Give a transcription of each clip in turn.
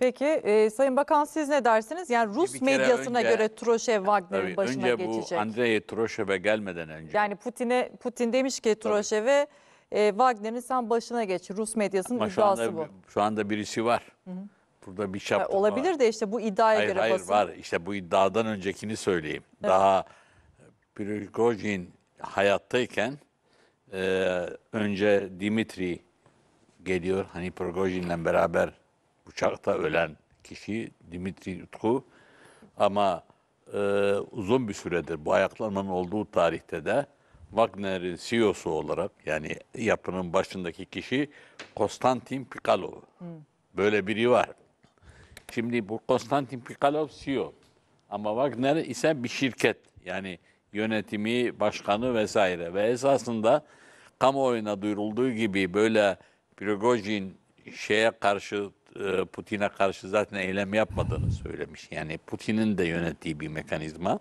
Peki e, Sayın Bakan siz ne dersiniz? Yani Rus medyasına önce- göre Troşev Wagner'in Tabii başına önce geçecek. bu Andrei Troşev'e gelmeden önce. Yani Putin'e Putin demiş ki Troşev'e e, Wagner'in sen başına geç. Rus medyasının Ama şu anda, bu. şu anda birisi var. Burada bir Yani şapka olabilir de işte bu iddiaya Hayır göre hayır basın. var. İşte bu iddiadan öncekini söyleyeyim. Daha e, Prigojin hayattayken e, önce Dimitri geliyor. Hani Prigojin'le beraber uçakta ölen kişi Dimitri Utku ama e, uzun bir süredir bu ayaklanmanın olduğu tarihte de Wagner'in CEO'su olarak yani yapının başındaki kişi Konstantin Pikalov. Hmm. Böyle biri var. Şimdi bu Konstantin Pikalov CEO. Ama Wagner ise bir şirket. Yani yönetimi, başkanı vesaire. Ve esasında kamuoyuna duyurulduğu gibi böyle Prigojin şeye karşı e, Putin'e karşı zaten eylem yapmadığını söylemiş. Yani Putin'in de yönettiği bir mekanizma.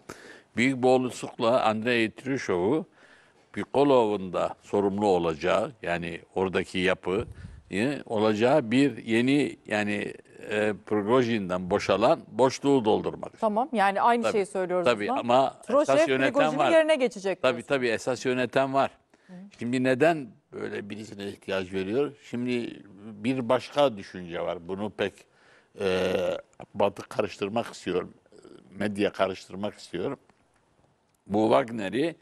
Büyük bir olasılıkla Andrei Trushov'u Pikolov'un da sorumlu olacağı yani oradaki yapı e, olacağı bir yeni yani e, Prigojin'den boşalan boşluğu doldurmak. Tamam yani aynı tabii, şeyi söylüyoruz. Tabii ama, ama esas yöneten Prigojin'in var. yerine geçecek. Tabii diyorsun. tabii esas yöneten var. Şimdi neden böyle birisine ihtiyaç veriyor? Şimdi bir başka düşünce var. Bunu pek e, batı karıştırmak istiyorum. E, medya karıştırmak istiyorum. Bu Wagner'i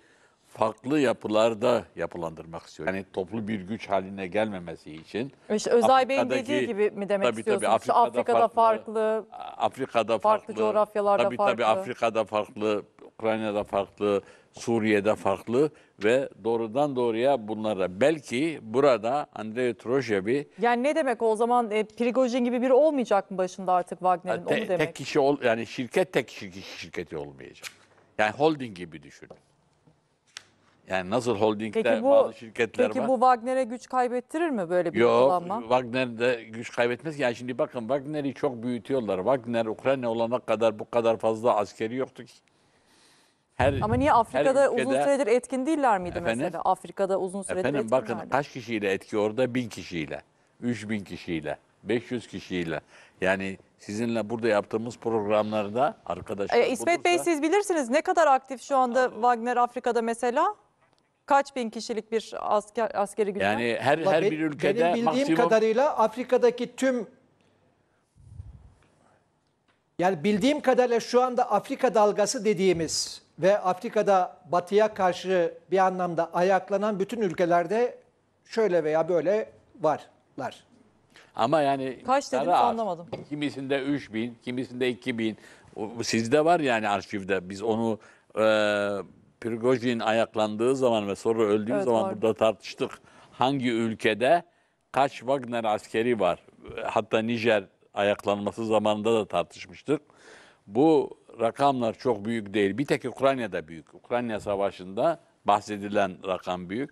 farklı yapılarda yapılandırmak istiyor. Yani toplu bir güç haline gelmemesi için. İşte Özay Bey'in dediği gibi mi demek tabii, istiyorsunuz? Tabii, Afrika'da, Afrika'da farklı, farklı, Afrika'da farklı, farklı coğrafyalarda tabii, farklı. Tabii Afrika'da farklı, Ukrayna'da farklı, Suriye'de farklı ve doğrudan doğruya bunlara belki burada Andrei Trojevi Yani ne demek o zaman e, Prigojin gibi biri olmayacak mı başında artık Wagner'in te, onu demek? Tek kişi ol yani şirket tek kişi şirketi olmayacak. Yani holding gibi düşünün. Yani nasıl holdingler, Peki bu- bazı şirketler Peki var. bu Wagner'e güç kaybettirir mi böyle bir Yok kullanma? Wagner'de güç kaybetmez. Yani şimdi bakın Wagner'i çok büyütüyorlar. Wagner Ukrayna olana kadar bu kadar fazla askeri yoktu ki. Her, Ama niye Afrika'da uzun ülkede- süredir etkin değiller miydi Efendim? mesela? Afrika'da uzun süredir Efendim etkinlerdi. bakın kaç kişiyle etki orada? Bin kişiyle, üç bin kişiyle, beş yüz kişiyle. Yani sizinle burada yaptığımız programlarda arkadaşlar E, İsmet Bey siz bilirsiniz ne kadar aktif şu anda Wagner Afrika'da mesela? kaç bin kişilik bir asker askeri gücü var? Yani her her bir ülkede benim bildiğim maksimum kadarıyla Afrika'daki tüm yani bildiğim kadarıyla şu anda Afrika dalgası dediğimiz ve Afrika'da batıya karşı bir anlamda ayaklanan bütün ülkelerde şöyle veya böyle varlar. ama yani Kaç dedim anlamadım. Kimisinde 3 bin, kimisinde 2 bin. Sizde var yani arşivde. Biz onu e, Prigojin ayaklandığı zaman ve sonra öldüğü evet, zaman var. burada tartıştık. Hangi ülkede kaç Wagner askeri var? Hatta Nijer ayaklanması zamanında da tartışmıştık. Bu rakamlar çok büyük değil. Bir tek Ukrayna'da büyük. Ukrayna Savaşı'nda bahsedilen rakam büyük.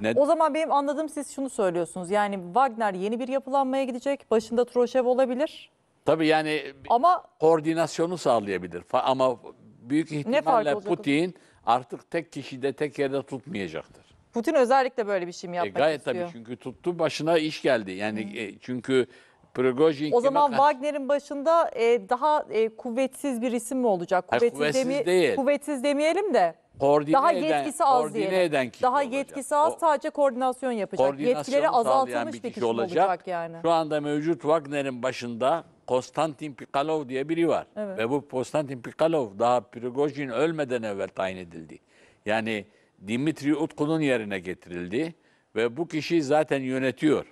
Ne? O zaman benim anladığım siz şunu söylüyorsunuz. Yani Wagner yeni bir yapılanmaya gidecek. Başında Troşev olabilir. Tabii yani ama koordinasyonu sağlayabilir. Ama büyük ihtimalle Putin... O? artık tek kişide tek yerde tutmayacaktır. Putin özellikle böyle bir şey mi e, yapmak e, gayet istiyor? Gayet tabii çünkü tuttu başına iş geldi. Yani hmm. e, çünkü Prigojin O zaman Wagner'in başında e, daha e, kuvvetsiz bir isim mi olacak? Kuvvetsiz, kuvvetsiz demi değil. Kuvvetsiz demeyelim de. Koordine daha eden, yetkisi az koordine diyelim. Eden kişi daha yetkisi olacak. az o, sadece koordinasyon yapacak. Yetkileri azaltılmış bir kişi, bir kişi olacak. olacak yani. Şu anda mevcut Wagner'in başında Konstantin Pikalov diye biri var. Evet. Ve bu Konstantin Pikalov daha Prigojin ölmeden evvel tayin edildi. Yani Dimitri Utku'nun yerine getirildi ve bu kişi zaten yönetiyor.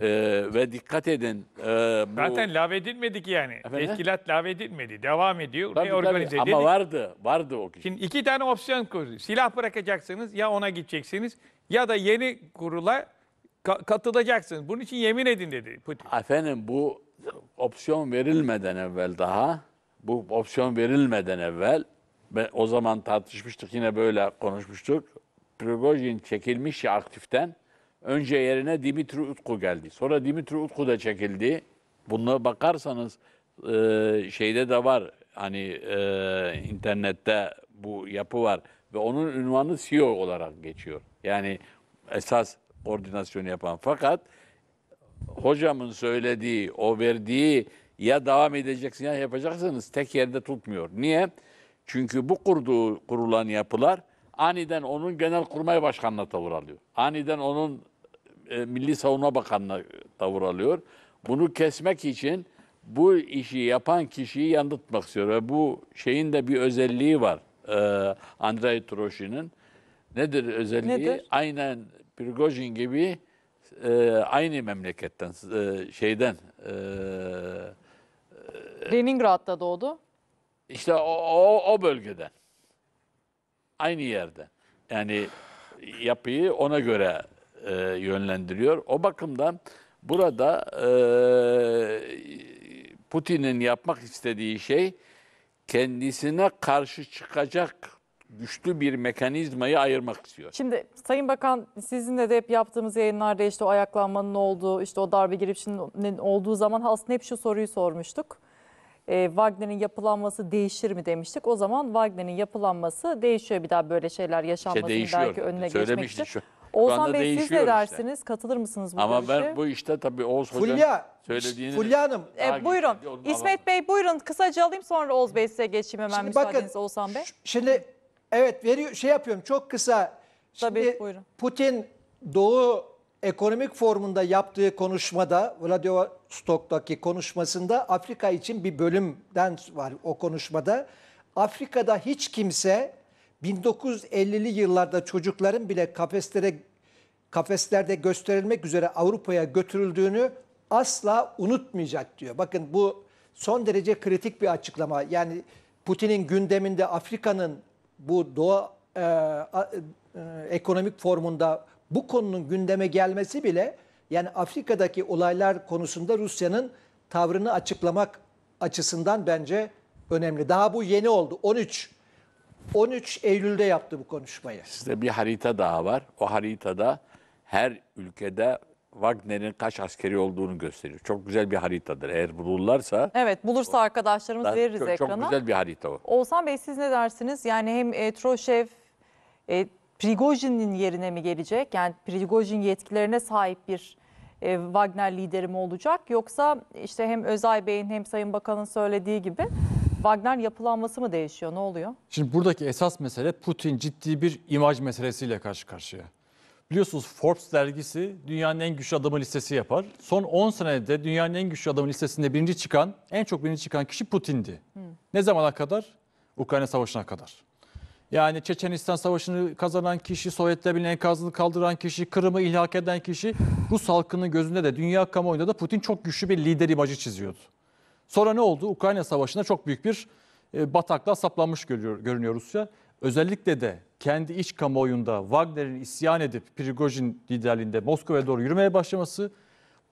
Ee, ve dikkat edin. E, bu... Zaten lav edilmedi ki yani. Efendim? Teşkilat lav edilmedi. Devam ediyor. Tabii, tabii. Ama dedik. vardı. Vardı o kişi. Şimdi iki tane opsiyon kurdu. Silah bırakacaksınız ya ona gideceksiniz ya da yeni kurula ka- katılacaksınız. Bunun için yemin edin dedi Putin. Efendim bu opsiyon verilmeden evvel daha, bu opsiyon verilmeden evvel, ben, o zaman tartışmıştık yine böyle konuşmuştuk. Prigojin çekilmiş ya aktiften. Önce yerine Dimitri Utku geldi. Sonra Dimitri Utku da çekildi. Bunlara bakarsanız e, şeyde de var hani e, internette bu yapı var ve onun ünvanı CEO olarak geçiyor. Yani esas ordinasyonu yapan. Fakat hocamın söylediği, o verdiği ya devam edeceksin ya yapacaksınız tek yerde tutmuyor. Niye? Çünkü bu kurduğu kurulan yapılar aniden onun genel kurmay Başkanı'na tavır alıyor. Aniden onun e, Milli Savunma Bakanı'na tavır alıyor. Bunu kesmek için bu işi yapan kişiyi yandıtmak istiyor. Ve bu şeyin de bir özelliği var. E, Andrei Troşin'in. Nedir özelliği? Nedir? Aynen Prigojin gibi e, aynı memleketten, e, şeyden. E, e, Leningrad'da doğdu. İşte o, o, o bölgeden. Aynı yerden. Yani yapıyı ona göre e, yönlendiriyor. O bakımdan burada e, Putin'in yapmak istediği şey kendisine karşı çıkacak güçlü bir mekanizmayı ayırmak istiyor. Şimdi Sayın Bakan sizinle de hep yaptığımız yayınlarda işte o ayaklanmanın olduğu, işte o darbe girişiminin olduğu zaman aslında hep şu soruyu sormuştuk. E, Wagner'in yapılanması değişir mi demiştik. O zaman Wagner'in yapılanması değişiyor bir daha böyle şeyler yaşanmasının değişiyor. belki önüne geçmek için. Oğuzhan Bey siz değişiyor ne işte. dersiniz? Katılır mısınız bu Ama görüşe? ben bu işte tabii Oğuz Hoca'nın Fulya, söylediğini... Fulya Hanım, E, buyurun. İsmet Bey buyurun kısaca alayım sonra Oğuz Bey size geçeyim hemen Şimdi bakın, Oğuzhan Bey. Şimdi Evet veriyor şey yapıyorum çok kısa. Şimdi Tabii, buyurun. Putin Doğu Ekonomik Forumunda yaptığı konuşmada Vladivostok'taki konuşmasında Afrika için bir bölümden var o konuşmada. Afrika'da hiç kimse 1950'li yıllarda çocukların bile kafeslere kafeslerde gösterilmek üzere Avrupa'ya götürüldüğünü asla unutmayacak diyor. Bakın bu son derece kritik bir açıklama. Yani Putin'in gündeminde Afrika'nın bu doğa e, e, ekonomik formunda bu konunun gündeme gelmesi bile yani Afrika'daki olaylar konusunda Rusya'nın tavrını açıklamak açısından bence önemli. Daha bu yeni oldu. 13 13 Eylül'de yaptı bu konuşmayı. Size bir harita daha var. O haritada her ülkede Wagner'in kaç askeri olduğunu gösteriyor. Çok güzel bir haritadır. Eğer bulurlarsa... Evet bulursa arkadaşlarımız da, veririz çok, ekrana. Çok güzel bir harita o. Oğuzhan Bey siz ne dersiniz? Yani hem e, Troşev, e, Prigojin'in yerine mi gelecek? Yani Prigojin yetkilerine sahip bir e, Wagner lideri mi olacak? Yoksa işte hem Özay Bey'in hem Sayın Bakan'ın söylediği gibi Wagner yapılanması mı değişiyor? Ne oluyor? Şimdi buradaki esas mesele Putin ciddi bir imaj meselesiyle karşı karşıya. Biliyorsunuz Forbes dergisi dünyanın en güçlü adamı listesi yapar. Son 10 senede dünyanın en güçlü adamı listesinde birinci çıkan, en çok birinci çıkan kişi Putin'di. Hmm. Ne zamana kadar? Ukrayna Savaşı'na kadar. Yani Çeçenistan Savaşı'nı kazanan kişi, Sovyetler Sovyetlerin enkazını kaldıran kişi, Kırım'ı ilhak eden kişi Rus halkının gözünde de dünya kamuoyunda da Putin çok güçlü bir lider imajı çiziyordu. Sonra ne oldu? Ukrayna Savaşı'nda çok büyük bir e, bataklığa saplanmış görünüyor Rusya. Özellikle de kendi iç kamuoyunda Wagner'in isyan edip Prigojin liderliğinde Moskova'ya doğru yürümeye başlaması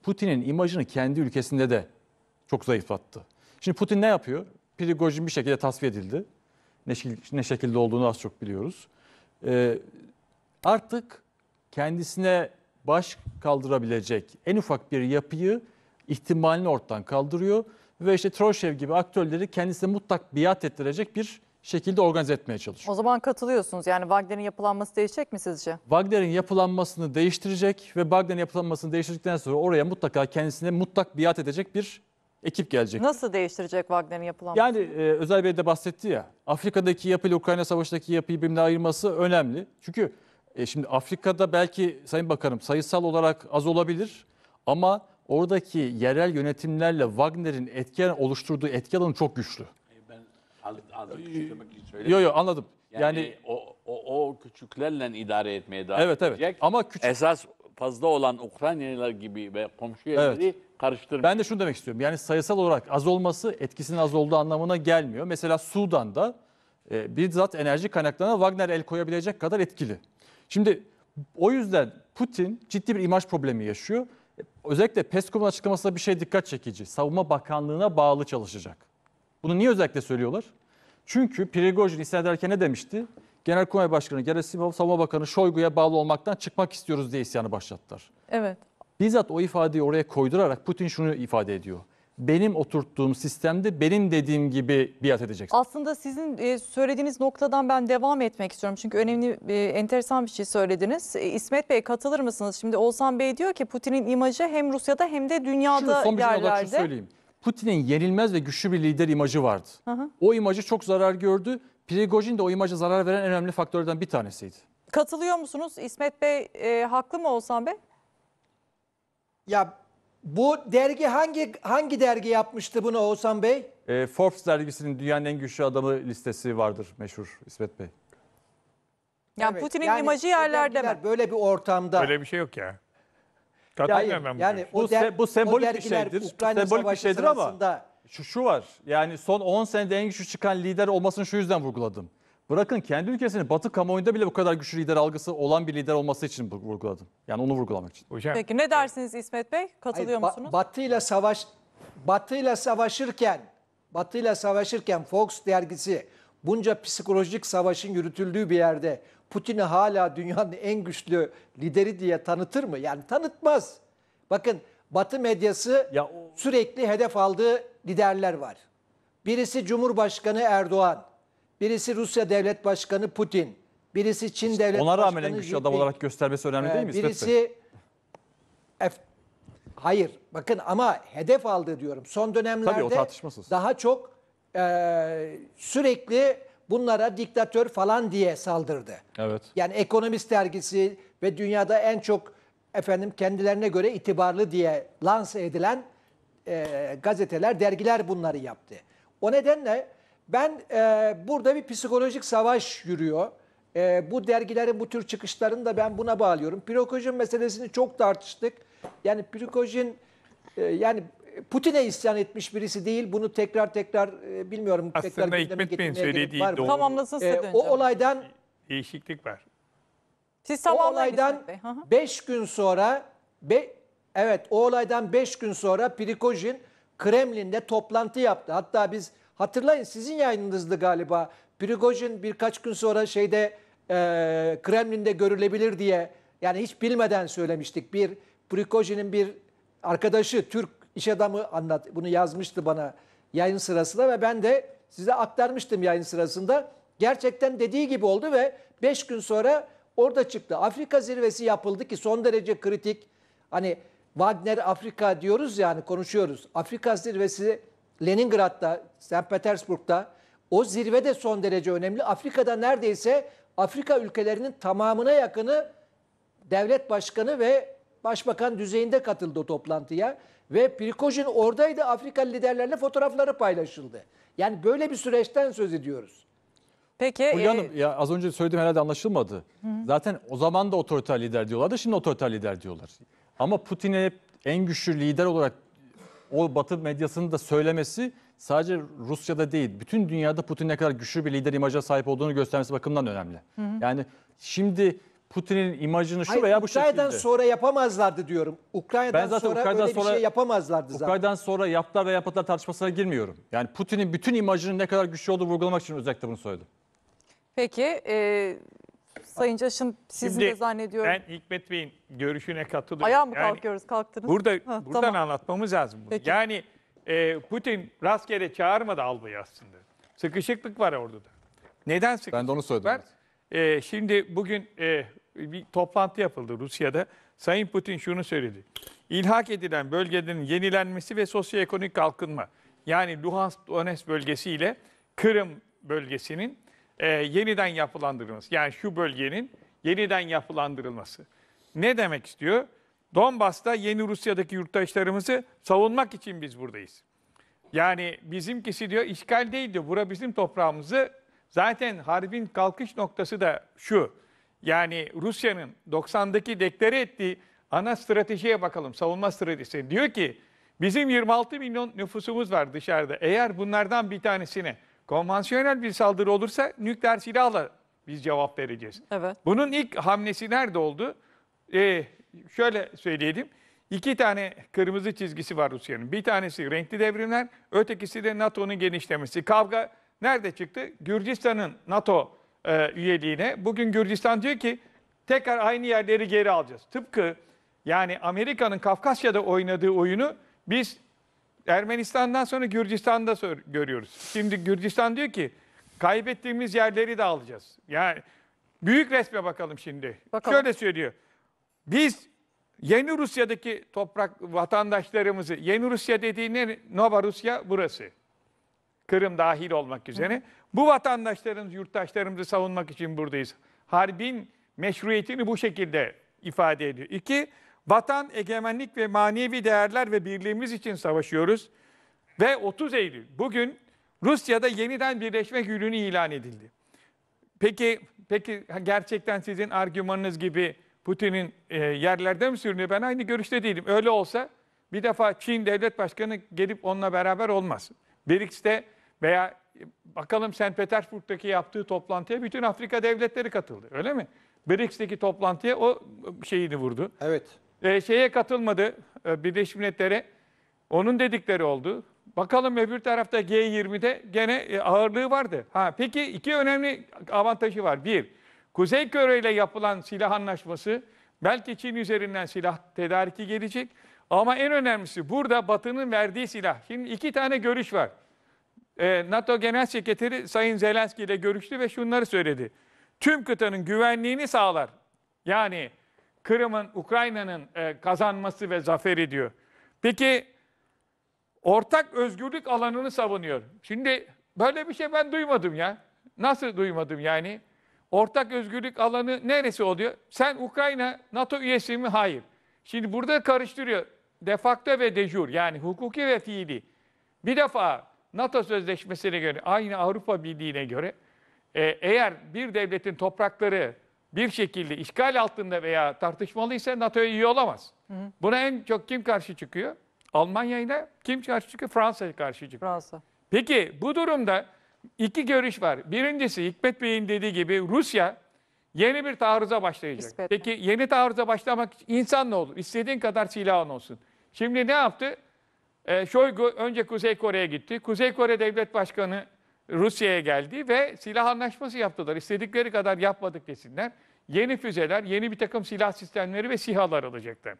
Putin'in imajını kendi ülkesinde de çok zayıflattı. Şimdi Putin ne yapıyor? Prigojin bir şekilde tasfiye edildi. Ne, ne şekilde olduğunu az çok biliyoruz. Ee, artık kendisine baş kaldırabilecek en ufak bir yapıyı ihtimalini ortadan kaldırıyor ve işte Troşev gibi aktörleri kendisine mutlak biat ettirecek bir şekilde organize etmeye çalışıyor. O zaman katılıyorsunuz. Yani Wagner'in yapılanması değişecek mi sizce? Wagner'in yapılanmasını değiştirecek ve Wagner'in yapılanmasını değiştirdikten sonra oraya mutlaka kendisine mutlak biat edecek bir ekip gelecek. Nasıl değiştirecek Wagner'in yapılanması? Yani e, Özel Bey de bahsetti ya. Afrika'daki yapıyla Ukrayna Savaşı'ndaki yapıyı birbirine ayırması önemli. Çünkü e, şimdi Afrika'da belki Sayın Bakanım sayısal olarak az olabilir ama oradaki yerel yönetimlerle Wagner'in etki oluşturduğu etki alanı çok güçlü anladım. Yok yok anladım. Yani, yani o, o, o küçüklerle idare etmeye devam evet, edecek. Evet. Ama küçük... esas fazla olan Ukraynalılar gibi ve komşu yerleri evet. karıştırmıyor. Ben de şunu demek istiyorum. Yani sayısal olarak az olması etkisinin az olduğu anlamına gelmiyor. Mesela Sudan'da e, bizzat enerji kaynaklarına Wagner el koyabilecek kadar etkili. Şimdi o yüzden Putin ciddi bir imaj problemi yaşıyor. Özellikle Peskov'un açıklamasında bir şey dikkat çekici. Savunma Bakanlığı'na bağlı çalışacak. Bunu niye özellikle söylüyorlar? Çünkü Prigojin isyan ederken ne demişti? Genelkurmay Başkanı Gerasimov, Savunma Bakanı Şoygu'ya bağlı olmaktan çıkmak istiyoruz diye isyanı başlattılar. Evet. Bizzat o ifadeyi oraya koydurarak Putin şunu ifade ediyor benim oturttuğum sistemde benim dediğim gibi biat edeceksin. Aslında sizin e, söylediğiniz noktadan ben devam etmek istiyorum. Çünkü önemli, e, enteresan bir şey söylediniz. E, İsmet Bey katılır mısınız? Şimdi Oğuzhan Bey diyor ki Putin'in imajı hem Rusya'da hem de dünyada yerlerde. Şimdi son bir yerlerde. Şey olarak şunu söyleyeyim. Putin'in yenilmez ve güçlü bir lider imajı vardı. Hı hı. O imajı çok zarar gördü. Prigojin de o imaja zarar veren önemli faktörlerden bir tanesiydi. Katılıyor musunuz İsmet Bey? E, haklı mı Oğuzhan Bey? Ya bu dergi hangi hangi dergi yapmıştı bunu Oğuzhan Bey? E, Forbes dergisinin dünyanın en güçlü adamı listesi vardır meşhur İsmet Bey. Yani Evet, Putin'in imajı yerlerde mi? Böyle bir ortamda. Böyle bir şey yok ya. Katılmıyorum ben buna. Yani bu, der, se, bu sembolik bir şeydir. Ukrayna sembolik bir şeydir ama şu, şu var. Yani son 10 senede en güçlü çıkan lider olmasını şu yüzden vurguladım. Bırakın kendi ülkesini batı kamuoyunda bile bu kadar güçlü lider algısı olan bir lider olması için vurguladım. Yani onu vurgulamak için. Hocam. Peki ne dersiniz İsmet Bey? Katılıyor Hayır, musunuz? Ba batı ile savaş Batı ile savaşırken Batı ile savaşırken Fox dergisi bunca psikolojik savaşın yürütüldüğü bir yerde Putin'i hala dünyanın en güçlü lideri diye tanıtır mı? Yani tanıtmaz. Bakın Batı medyası ya o... sürekli hedef aldığı liderler var. Birisi Cumhurbaşkanı Erdoğan, birisi Rusya Devlet Başkanı Putin, birisi Çin işte Devlet ona Başkanı Ona rağmen en güçlü Jinping. adam olarak göstermesi önemli ee, değil mi? Birisi F... Hayır. Bakın ama hedef aldı diyorum. Son dönemlerde Tabii, o daha çok e, sürekli bunlara diktatör falan diye saldırdı. Evet. Yani ekonomist dergisi ve dünyada en çok efendim kendilerine göre itibarlı diye lanse edilen e, gazeteler, dergiler bunları yaptı. O nedenle ben e, burada bir psikolojik savaş yürüyor. E, bu dergilerin bu tür çıkışlarını da ben buna bağlıyorum. Prikojin meselesini çok tartıştık. Yani Prikojin e, yani Putin'e isyan etmiş birisi değil. Bunu tekrar tekrar e, bilmiyorum. Aslında tekrar Hikmet Bey'in söylediği doğru. Tamamlasın e, O olaydan... Değişiklik var. Siz o olaydan 5 gün sonra... Be, evet o olaydan 5 gün sonra Prigojin Kremlin'de toplantı yaptı. Hatta biz hatırlayın sizin yayınınızdı galiba. Prigojin birkaç gün sonra şeyde e, Kremlin'de görülebilir diye yani hiç bilmeden söylemiştik. Bir Prigojin'in bir arkadaşı Türk iş adamı anlat. Bunu yazmıştı bana yayın sırasında ve ben de size aktarmıştım yayın sırasında. Gerçekten dediği gibi oldu ve 5 gün sonra orada çıktı. Afrika zirvesi yapıldı ki son derece kritik. Hani Wagner Afrika diyoruz yani konuşuyoruz. Afrika zirvesi Leningrad'da, St. Petersburg'da o zirve de son derece önemli. Afrika'da neredeyse Afrika ülkelerinin tamamına yakını devlet başkanı ve başbakan düzeyinde katıldı o toplantıya. Ve Prigojin oradaydı Afrika liderlerle fotoğrafları paylaşıldı. Yani böyle bir süreçten söz ediyoruz. Peki. Hulya e, Hanım ya az önce söylediğim herhalde anlaşılmadı. Hı. Zaten o zaman da otoriter lider diyorlardı şimdi otoriter lider diyorlar. Ama Putin'e en güçlü lider olarak o batı medyasının da söylemesi sadece Rusya'da değil bütün dünyada Putin ne kadar güçlü bir lider imaja sahip olduğunu göstermesi bakımından önemli. Hı hı. Yani şimdi Putin'in imajını şu Hayır, veya bu Ukrayna'dan şekilde. sonra yapamazlardı diyorum. Ukrayna'dan ben zaten sonra Ukrayna'dan böyle sonra, bir şey yapamazlardı zaten. Ukrayna'dan sonra yaptılar ve yapmadılar tartışmasına girmiyorum. Yani Putin'in bütün imajının ne kadar güçlü olduğu vurgulamak için özellikle bunu söyledim. Peki e, Sayın Caşın sizin Şimdi, de zannediyorum. Ben Hikmet Bey'in görüşüne katılıyorum. Ayağa mı yani, kalkıyoruz kalktınız? Burada, ha, buradan tamam. anlatmamız lazım. Bunu. Yani e, Putin rastgele çağırmadı albayı aslında. Sıkışıklık var orada da. Neden sıkışıklık Ben de onu söyledim. Var? E, şimdi bugün e, bir toplantı yapıldı Rusya'da. Sayın Putin şunu söyledi. İlhak edilen bölgenin yenilenmesi ve sosyoekonomik kalkınma. Yani Luhansk, Donetsk bölgesi ile Kırım bölgesinin e, yeniden yapılandırılması. Yani şu bölgenin yeniden yapılandırılması. Ne demek istiyor? Donbas'ta yeni Rusya'daki yurttaşlarımızı savunmak için biz buradayız. Yani bizimkisi diyor işgal değil diyor. Bura bizim toprağımızı. Zaten harbin kalkış noktası da şu. Yani Rusya'nın 90'daki deklare ettiği ana stratejiye bakalım. Savunma stratejisi. Diyor ki bizim 26 milyon nüfusumuz var dışarıda. Eğer bunlardan bir tanesine konvansiyonel bir saldırı olursa nükleer silahla biz cevap vereceğiz. Evet. Bunun ilk hamlesi nerede oldu? Ee, şöyle söyleyelim. İki tane kırmızı çizgisi var Rusya'nın. Bir tanesi renkli devrimler, ötekisi de NATO'nun genişlemesi. Kavga nerede çıktı? Gürcistan'ın NATO e, üyeliğine. Bugün Gürcistan diyor ki tekrar aynı yerleri geri alacağız. Tıpkı yani Amerika'nın Kafkasya'da oynadığı oyunu biz Ermenistan'dan sonra Gürcistan'da görüyoruz. Şimdi Gürcistan diyor ki kaybettiğimiz yerleri de alacağız. Yani büyük resme bakalım şimdi. Bakalım. Şöyle söylüyor. Biz yeni Rusya'daki toprak vatandaşlarımızı, yeni Rusya dediğin Nova Rusya burası. Kırım dahil olmak üzere. Hı. Bu vatandaşlarımız, yurttaşlarımızı savunmak için buradayız. Harbin meşruiyetini bu şekilde ifade ediyor. İki, vatan, egemenlik ve manevi değerler ve birliğimiz için savaşıyoruz. Ve 30 Eylül, bugün Rusya'da yeniden birleşme gününü ilan edildi. Peki, peki gerçekten sizin argümanınız gibi Putin'in e, yerlerde mi sürünüyor? Ben aynı görüşte değilim. Öyle olsa bir defa Çin devlet başkanı gelip onunla beraber olmaz. BRICS'te veya bakalım St. Petersburg'daki yaptığı toplantıya bütün Afrika devletleri katıldı. Öyle mi? BRICS'teki toplantıya o şeyini vurdu. Evet. Ee, şeye katılmadı e, Birleşmiş Milletler'e. Onun dedikleri oldu. Bakalım öbür tarafta G20'de gene e, ağırlığı vardı. Ha peki iki önemli avantajı var. Bir, Kuzey Kore ile yapılan silah anlaşması belki Çin üzerinden silah tedariki gelecek. Ama en önemlisi burada Batı'nın verdiği silah. Şimdi iki tane görüş var. E, NATO Genel Sekreteri Sayın Zelenski ile görüştü ve şunları söyledi. Tüm kıtanın güvenliğini sağlar. Yani Kırım'ın, Ukrayna'nın e, kazanması ve zaferi diyor. Peki ortak özgürlük alanını savunuyor. Şimdi böyle bir şey ben duymadım ya. Nasıl duymadım yani? Ortak özgürlük alanı neresi oluyor? Sen Ukrayna NATO üyesi mi? Hayır. Şimdi burada karıştırıyor. Defakta ve dejur yani hukuki ve fiili. Bir defa NATO Sözleşmesi'ne göre, aynı Avrupa Birliği'ne göre e, eğer bir devletin toprakları bir şekilde işgal altında veya tartışmalıysa NATO'ya iyi olamaz. Hı hı. Buna en çok kim karşı çıkıyor? Almanya ile kim karşı çıkıyor? Fransa'ya karşı çıkıyor. Fransa. Peki bu durumda iki görüş var. Birincisi Hikmet Bey'in dediği gibi Rusya yeni bir taarruza başlayacak. İspetle. Peki yeni taarruza başlamak insan ne olur? İstediğin kadar silahın olsun. Şimdi ne yaptı? E, ee, Şoygu önce Kuzey Kore'ye gitti. Kuzey Kore Devlet Başkanı Rusya'ya geldi ve silah anlaşması yaptılar. İstedikleri kadar yapmadık desinler. Yeni füzeler, yeni bir takım silah sistemleri ve sihalar alacaklar.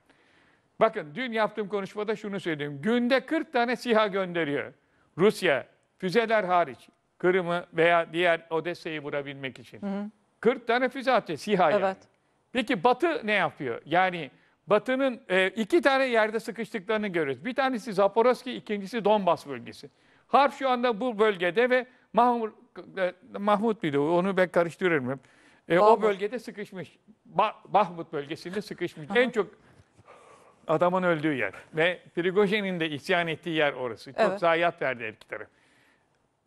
Bakın dün yaptığım konuşmada şunu söyledim. Günde 40 tane siha gönderiyor Rusya. Füzeler hariç. Kırım'ı veya diğer Odessa'yı vurabilmek için. Hı hı. 40 tane füze atıyor SİHA evet. Peki Batı ne yapıyor? Yani Batı'nın e, iki tane yerde sıkıştıklarını görüyoruz. Bir tanesi Zaporozhye, ikincisi Donbas bölgesi. Harp şu anda bu bölgede ve Mahmut, e, Mahmut miydi onu ben karıştırırım. E, o bölgede sıkışmış. Bah, Bahmut bölgesinde sıkışmış. en çok adamın öldüğü yer. Ve Prigojin'in de isyan ettiği yer orası. Çok evet. zayiat verdi her iki taraf.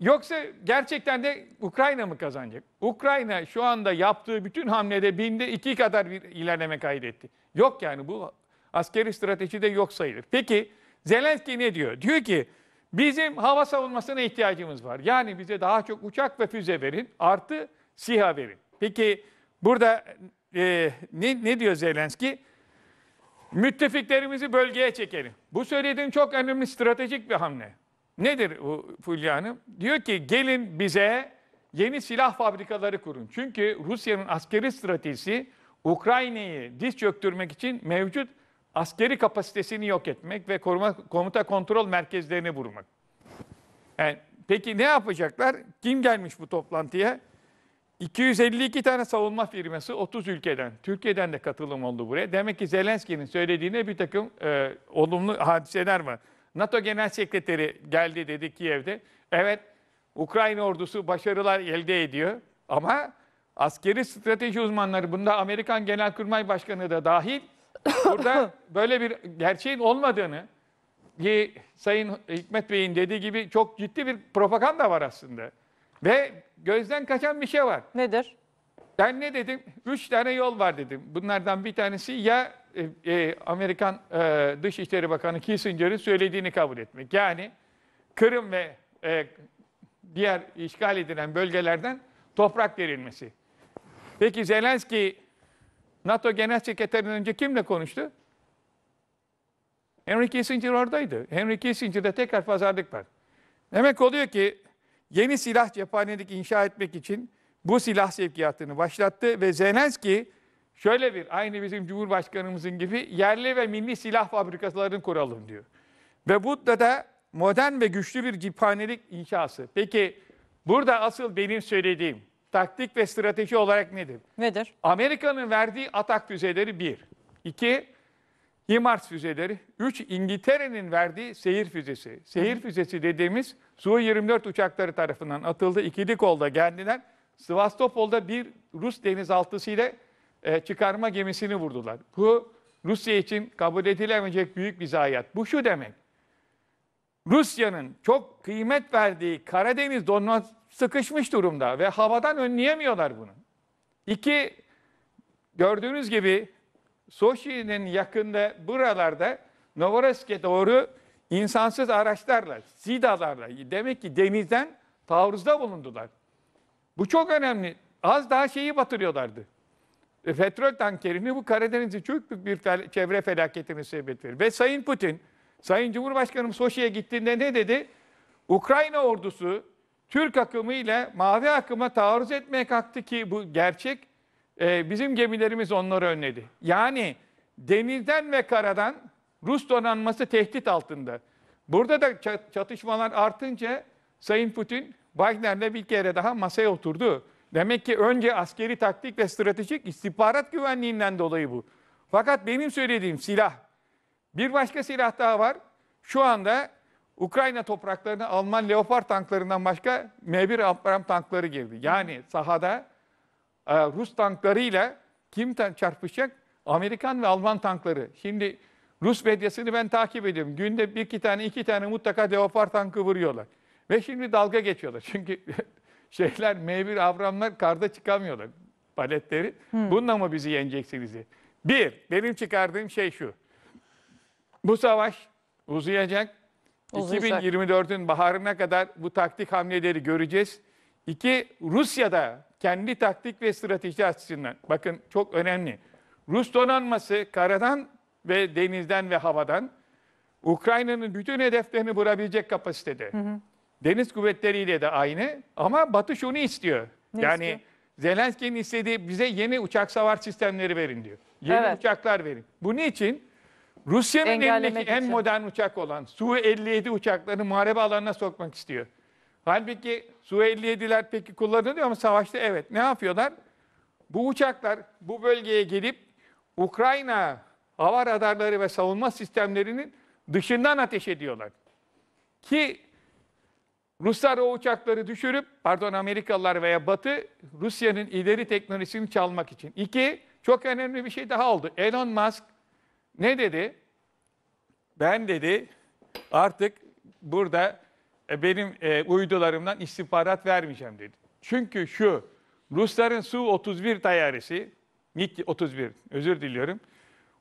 Yoksa gerçekten de Ukrayna mı kazanacak? Ukrayna şu anda yaptığı bütün hamlede binde iki kadar bir ilerleme kaydetti. Yok yani bu askeri strateji de yok sayılır. Peki Zelenski ne diyor? Diyor ki bizim hava savunmasına ihtiyacımız var. Yani bize daha çok uçak ve füze verin artı SİHA verin. Peki burada e, ne, ne diyor Zelenski? Müttefiklerimizi bölgeye çekelim. Bu söylediğim çok önemli stratejik bir hamle. Nedir bu Fulya Diyor ki gelin bize yeni silah fabrikaları kurun. Çünkü Rusya'nın askeri stratejisi Ukrayna'yı diz çöktürmek için mevcut askeri kapasitesini yok etmek ve koruma, komuta kontrol merkezlerini vurmak. Yani, peki ne yapacaklar? Kim gelmiş bu toplantıya? 252 tane savunma firması 30 ülkeden, Türkiye'den de katılım oldu buraya. Demek ki Zelenski'nin söylediğine bir takım e, olumlu hadiseler var. NATO Genel Sekreteri geldi dedi Kiev'de. Evet Ukrayna ordusu başarılar elde ediyor ama askeri strateji uzmanları bunda Amerikan Genelkurmay Başkanı da dahil burada böyle bir gerçeğin olmadığını ki Sayın Hikmet Bey'in dediği gibi çok ciddi bir propaganda var aslında. Ve gözden kaçan bir şey var. Nedir? Ben ne dedim? Üç tane yol var dedim. Bunlardan bir tanesi ya e, e, Amerikan e, Dışişleri Bakanı Kissinger'in söylediğini kabul etmek. Yani Kırım ve e, diğer işgal edilen bölgelerden toprak verilmesi. Peki Zelenski NATO Genel Sekreterinden önce kimle konuştu? Henry Kissinger oradaydı. Henry Kissinger'de tekrar pazarlık var. Demek oluyor ki yeni silah cephanelik inşa etmek için bu silah sevkiyatını başlattı ve Zelenski şöyle bir aynı bizim Cumhurbaşkanımızın gibi yerli ve milli silah fabrikalarını kuralım diyor. Ve bu da modern ve güçlü bir cephanelik inşası. Peki burada asıl benim söylediğim taktik ve strateji olarak nedir? Nedir? Amerika'nın verdiği atak füzeleri bir. İki, HIMARS füzeleri. Üç, İngiltere'nin verdiği seyir füzesi. Seyir füzesi dediğimiz Su-24 uçakları tarafından atıldı. İkili kolda geldiler Sivastopol'da bir Rus denizaltısı ile e, çıkarma gemisini vurdular. Bu Rusya için kabul edilemeyecek büyük bir zayiat. Bu şu demek. Rusya'nın çok kıymet verdiği Karadeniz donuna sıkışmış durumda ve havadan önleyemiyorlar bunu. İki, gördüğünüz gibi Soşi'nin yakında buralarda Novorossiya'ya doğru insansız araçlarla, SİDA'larla demek ki denizden taarruzda bulundular. Bu çok önemli. Az daha şeyi batırıyorlardı. E, petrol tankerini bu karadeniz'i çok büyük bir fel çevre felaketine sebep verir. Ve Sayın Putin, Sayın Cumhurbaşkanım Soçi'ye gittiğinde ne dedi? Ukrayna ordusu Türk akımı ile mavi akıma taarruz etmeye kalktı ki bu gerçek. E, bizim gemilerimiz onları önledi. Yani denizden ve karadan Rus donanması tehdit altında. Burada da çatışmalar artınca Sayın Putin Wagner'le bir kere daha masaya oturdu. Demek ki önce askeri taktik ve stratejik istihbarat güvenliğinden dolayı bu. Fakat benim söylediğim silah. Bir başka silah daha var. Şu anda Ukrayna topraklarına Alman Leopard tanklarından başka M1 Abrams tankları girdi. Yani sahada e, Rus tanklarıyla kim çarpışacak? Amerikan ve Alman tankları. Şimdi Rus medyasını ben takip ediyorum. Günde bir iki tane iki tane mutlaka Leopard tankı vuruyorlar. Ve şimdi dalga geçiyorlar. Çünkü şeyler m avramlar karda çıkamıyorlar paletleri. Hmm. Bununla mı bizi yeneceksiniz diye. Bir, benim çıkardığım şey şu. Bu savaş uzayacak. uzayacak. 2024'ün baharına kadar bu taktik hamleleri göreceğiz. İki, Rusya'da kendi taktik ve strateji açısından, bakın çok önemli. Rus donanması karadan ve denizden ve havadan Ukrayna'nın bütün hedeflerini vurabilecek kapasitede. Hı hı. Deniz kuvvetleriyle de aynı ama Batı şunu istiyor. Ne yani istiyor? Zelenski'nin istediği bize yeni uçak savar sistemleri verin diyor. Yeni evet. uçaklar verin. Bu niçin? Rusya'nın elindeki için. en modern uçak olan Su-57 uçaklarını muharebe alanına sokmak istiyor. Halbuki Su-57'ler peki kullanılıyor mu savaşta? Evet. Ne yapıyorlar? Bu uçaklar bu bölgeye gelip Ukrayna hava radarları ve savunma sistemlerinin dışından ateş ediyorlar. Ki Ruslar o uçakları düşürüp, pardon Amerikalılar veya Batı, Rusya'nın ileri teknolojisini çalmak için. İki, çok önemli bir şey daha oldu. Elon Musk ne dedi? Ben dedi artık burada e, benim e, uydularımdan istihbarat vermeyeceğim dedi. Çünkü şu, Rusların Su-31 tayaresi, MiG-31 özür diliyorum,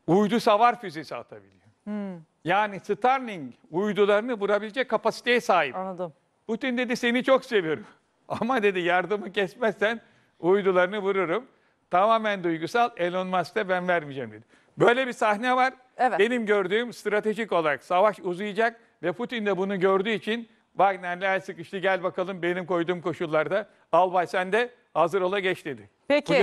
uydu savar füzesi atabiliyor. Hmm. Yani Starlink uydularını vurabilecek kapasiteye sahip. Anladım. Putin dedi seni çok seviyorum. Ama dedi yardımı kesmezsen uydularını vururum. Tamamen duygusal Elon Musk'ta ben vermeyeceğim dedi. Böyle bir sahne var. Evet. Benim gördüğüm stratejik olarak savaş uzayacak ve Putin de bunu gördüğü için Wagner'le el sıkıştı gel bakalım benim koyduğum koşullarda albay sen de hazır ola geç dedi. Peki. Bugün